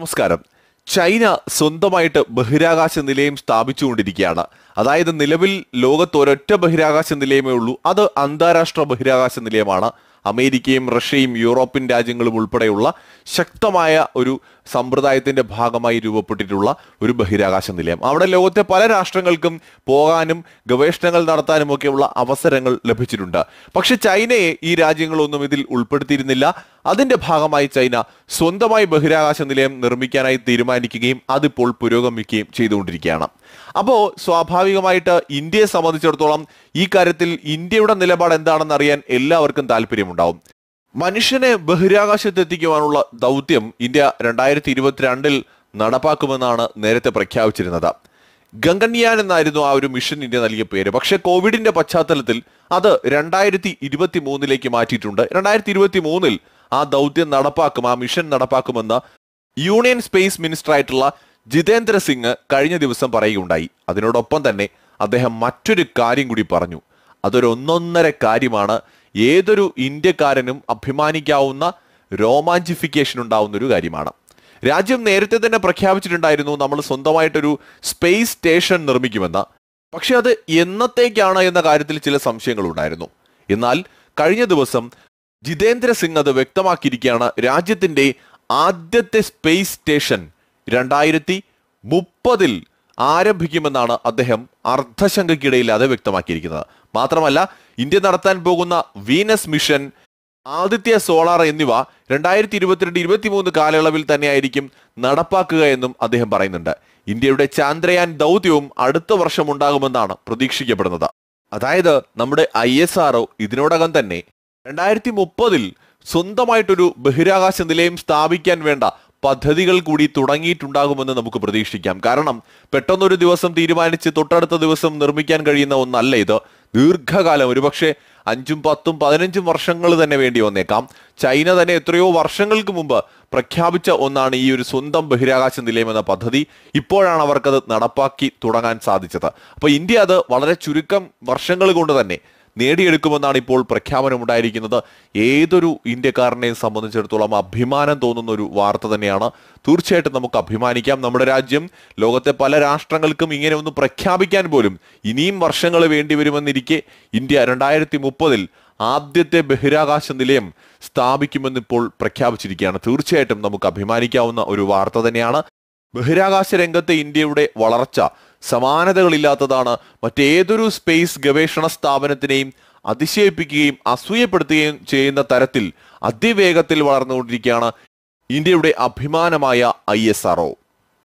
നമസ്കാരം ചൈന സ്വന്തമായിട്ട് ബഹിരാകാശ നിലയം സ്ഥാപിച്ചുകൊണ്ടിരിക്കുകയാണ് അതായത് നിലവിൽ ലോകത്ത് ഒരൊറ്റ ബഹിരാകാശ നിലയമേ ഉള്ളൂ അത് അന്താരാഷ്ട്ര ബഹിരാകാശ നിലയമാണ് അമേരിക്കയും റഷ്യയും യൂറോപ്യൻ രാജ്യങ്ങളും ഉൾപ്പെടെയുള്ള ശക്തമായ ഒരു സമ്പ്രദായത്തിന്റെ ഭാഗമായി രൂപപ്പെട്ടിട്ടുള്ള ഒരു ബഹിരാകാശ നിലയം അവിടെ ലോകത്തെ പല രാഷ്ട്രങ്ങൾക്കും പോകാനും ഗവേഷണങ്ങൾ നടത്താനും ഒക്കെയുള്ള അവസരങ്ങൾ ലഭിച്ചിട്ടുണ്ട് പക്ഷെ ചൈനയെ ഈ രാജ്യങ്ങളൊന്നും ഇതിൽ ഉൾപ്പെടുത്തിയിരുന്നില്ല അതിന്റെ ഭാഗമായി ചൈന സ്വന്തമായി ബഹിരാകാശ നിലയം നിർമ്മിക്കാനായി തീരുമാനിക്കുകയും അതിപ്പോൾ പുരോഗമിക്കുകയും ചെയ്തുകൊണ്ടിരിക്കുകയാണ് അപ്പോൾ സ്വാഭാവികമായിട്ട് ഇന്ത്യയെ സംബന്ധിച്ചിടത്തോളം ഈ കാര്യത്തിൽ ഇന്ത്യയുടെ നിലപാട് എന്താണെന്ന് അറിയാൻ എല്ലാവർക്കും താല്പര്യമുണ്ടാവും മനുഷ്യനെ ബഹിരാകാശത്തെത്തിക്കുവാനുള്ള ദൗത്യം ഇന്ത്യ രണ്ടായിരത്തി ഇരുപത്തിരണ്ടിൽ നടപ്പാക്കുമെന്നാണ് നേരത്തെ പ്രഖ്യാപിച്ചിരുന്നത് ഗംഗൻയാൻ എന്നായിരുന്നു ആ ഒരു മിഷൻ ഇന്ത്യ നൽകിയ പേര് പക്ഷെ കോവിഡിന്റെ പശ്ചാത്തലത്തിൽ അത് രണ്ടായിരത്തി ഇരുപത്തി മൂന്നിലേക്ക് മാറ്റിയിട്ടുണ്ട് രണ്ടായിരത്തി ഇരുപത്തി മൂന്നിൽ ആ ദൗത്യം നടപ്പാക്കും ആ മിഷൻ നടപ്പാക്കുമെന്ന് യൂണിയൻ സ്പേസ് മിനിസ്റ്റർ ആയിട്ടുള്ള ജിതേന്ദ്ര സിംഗ് കഴിഞ്ഞ ദിവസം പറയുകയുണ്ടായി അതിനോടൊപ്പം തന്നെ അദ്ദേഹം മറ്റൊരു കാര്യം കൂടി പറഞ്ഞു അതൊരു ഒന്നൊന്നര കാര്യമാണ് ഏതൊരു ഇന്ത്യക്കാരനും അഭിമാനിക്കാവുന്ന രോമാഞ്ചിഫിക്കേഷൻ ഉണ്ടാവുന്ന ഒരു കാര്യമാണ് രാജ്യം നേരത്തെ തന്നെ പ്രഖ്യാപിച്ചിട്ടുണ്ടായിരുന്നു നമ്മൾ സ്വന്തമായിട്ടൊരു സ്പേസ് സ്റ്റേഷൻ നിർമ്മിക്കുമെന്ന് പക്ഷെ അത് എന്നത്തേക്കാണ് എന്ന കാര്യത്തിൽ ചില സംശയങ്ങളുണ്ടായിരുന്നു എന്നാൽ കഴിഞ്ഞ ദിവസം ജിതേന്ദ്ര സിംഗ് അത് വ്യക്തമാക്കിയിരിക്കുകയാണ് രാജ്യത്തിന്റെ ആദ്യത്തെ സ്പേസ് സ്റ്റേഷൻ രണ്ടായിരത്തി മുപ്പതിൽ ആരംഭിക്കുമെന്നാണ് അദ്ദേഹം അത് വ്യക്തമാക്കിയിരിക്കുന്നത് മാത്രമല്ല ഇന്ത്യ നടത്താൻ പോകുന്ന വീനസ് മിഷൻ ആദിത്യ സോളാർ എന്നിവ രണ്ടായിരത്തി ഇരുപത്തിരണ്ട് ഇരുപത്തിമൂന്ന് കാലയളവിൽ തന്നെയായിരിക്കും നടപ്പാക്കുക എന്നും അദ്ദേഹം പറയുന്നുണ്ട് ഇന്ത്യയുടെ ചാന്ദ്രയാൻ ദൗത്യവും അടുത്ത വർഷം ഉണ്ടാകുമെന്നാണ് പ്രതീക്ഷിക്കപ്പെടുന്നത് അതായത് നമ്മുടെ ഐ എസ് ആർഒ ഇതിനോടകം തന്നെ രണ്ടായിരത്തി മുപ്പതിൽ സ്വന്തമായിട്ടൊരു ബഹിരാകാശ നിലയം സ്ഥാപിക്കാൻ വേണ്ട പദ്ധതികൾ കൂടി തുടങ്ങിയിട്ടുണ്ടാകുമെന്ന് നമുക്ക് പ്രതീക്ഷിക്കാം കാരണം പെട്ടെന്നൊരു ദിവസം തീരുമാനിച്ച് തൊട്ടടുത്ത ദിവസം നിർമ്മിക്കാൻ കഴിയുന്ന ഒന്നല്ല ഇത് ദീർഘകാലം ഒരുപക്ഷെ അഞ്ചും പത്തും പതിനഞ്ചും വർഷങ്ങൾ തന്നെ വേണ്ടി വന്നേക്കാം ചൈന തന്നെ എത്രയോ വർഷങ്ങൾക്ക് മുമ്പ് പ്രഖ്യാപിച്ച ഒന്നാണ് ഈ ഒരു സ്വന്തം ബഹിരാകാശ നിലയം എന്ന പദ്ധതി ഇപ്പോഴാണ് അവർക്കത് നടപ്പാക്കി തുടങ്ങാൻ സാധിച്ചത് അപ്പോൾ ഇന്ത്യ അത് വളരെ ചുരുക്കം വർഷങ്ങൾ കൊണ്ട് തന്നെ നേടിയെടുക്കുമെന്നാണ് ഇപ്പോൾ പ്രഖ്യാപനമുണ്ടായിരിക്കുന്നത് ഏതൊരു ഇന്ത്യക്കാരനെയും സംബന്ധിച്ചിടത്തോളം അഭിമാനം തോന്നുന്ന ഒരു വാർത്ത തന്നെയാണ് തീർച്ചയായിട്ടും നമുക്ക് അഭിമാനിക്കാം നമ്മുടെ രാജ്യം ലോകത്തെ പല രാഷ്ട്രങ്ങൾക്കും ഇങ്ങനെ ഒന്ന് പ്രഖ്യാപിക്കാൻ പോലും ഇനിയും വർഷങ്ങൾ വേണ്ടിവരുമെന്നിരിക്കെ ഇന്ത്യ രണ്ടായിരത്തി മുപ്പതിൽ ആദ്യത്തെ ബഹിരാകാശ നിലയം സ്ഥാപിക്കുമെന്നിപ്പോൾ പ്രഖ്യാപിച്ചിരിക്കുകയാണ് തീർച്ചയായിട്ടും നമുക്ക് അഭിമാനിക്കാവുന്ന ഒരു വാർത്ത തന്നെയാണ് ബഹിരാകാശ രംഗത്തെ ഇന്ത്യയുടെ വളർച്ച സമാനതകളില്ലാത്തതാണ് മറ്റേതൊരു സ്പേസ് ഗവേഷണ സ്ഥാപനത്തിനെയും അതിശയിപ്പിക്കുകയും അസൂയപ്പെടുത്തുകയും ചെയ്യുന്ന തരത്തിൽ അതിവേഗത്തിൽ വളർന്നുകൊണ്ടിരിക്കുകയാണ് ഇന്ത്യയുടെ അഭിമാനമായ ഐ എസ് ആർഒ